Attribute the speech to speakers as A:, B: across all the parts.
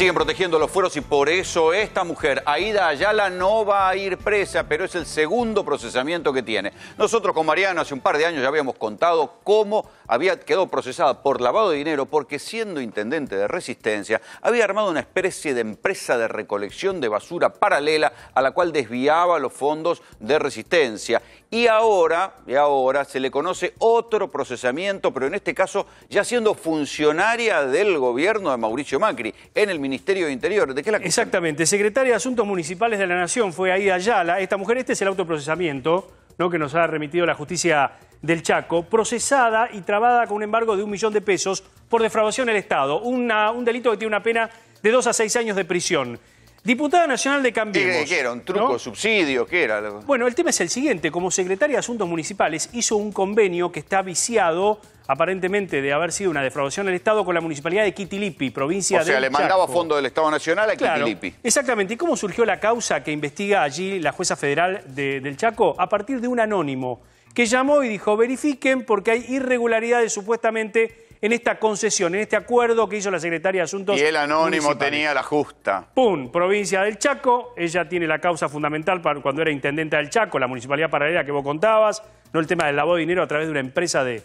A: Siguen protegiendo los fueros y por eso esta mujer, Aida Ayala, no va a ir presa, pero es el segundo procesamiento que tiene. Nosotros con Mariano hace un par de años ya habíamos contado cómo había quedado procesada por lavado de dinero porque siendo intendente de Resistencia había armado una especie de empresa de recolección de basura paralela a la cual desviaba los fondos de Resistencia y ahora, y ahora se le conoce otro procesamiento, pero en este caso ya siendo funcionaria del gobierno de Mauricio Macri, en el
B: Ministerio de Interior. ¿De qué Exactamente, secretaria de Asuntos Municipales de la Nación fue ahí Ayala. Esta mujer, este es el autoprocesamiento ¿no? que nos ha remitido la justicia del Chaco, procesada y trabada con un embargo de un millón de pesos por defraudación al Estado. un delito que tiene una pena de dos a seis años de prisión. Diputada Nacional de Cambiemos. ¿Qué, era? ¿Un truco,
A: subsidio? ¿Qué era?
B: Bueno, el tema es el siguiente. Como secretaria de Asuntos Municipales hizo un convenio que está viciado, aparentemente de haber sido una defraudación del Estado, con la Municipalidad de Quitilipi, provincia de... O sea, le mandaba fondos del Estado Nacional a claro, Exactamente. ¿Y cómo surgió la causa que investiga allí la jueza federal del Chaco? A partir de un anónimo que llamó y dijo, verifiquen porque hay irregularidades supuestamente en esta concesión, en este acuerdo que hizo la secretaria de Asuntos. Y el anónimo tenía la justa. Pum, provincia del Chaco, ella tiene la causa fundamental para cuando era intendente del Chaco, la municipalidad paralela que vos contabas, no el tema del lavado de dinero a través de una empresa de,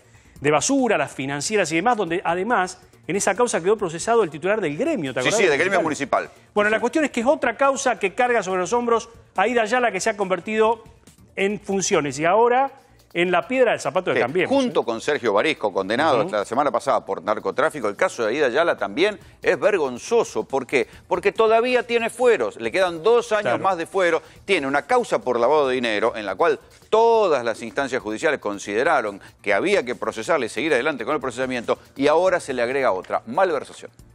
B: basura, las financieras y demás, donde además en esa causa quedó procesado el titular del gremio, ¿te acordás? Sí, sí, del gremio municipal. Bueno, la cuestión es que es otra causa que carga sobre los hombros a Ida la que se ha convertido en funciones y ahora en la piedra del zapato de Cambiemos. Junto ¿eh? con Sergio Barisco,
A: condenado la semana pasada por narcotráfico, el caso de Aida Ayala también es vergonzoso. ¿Por qué? Porque todavía tiene fueros, le quedan dos años más de fuero, tiene una causa por lavado de dinero en la cual todas las instancias judiciales consideraron que había que procesarle y seguir adelante con el procesamiento y ahora se le agrega otra, malversación.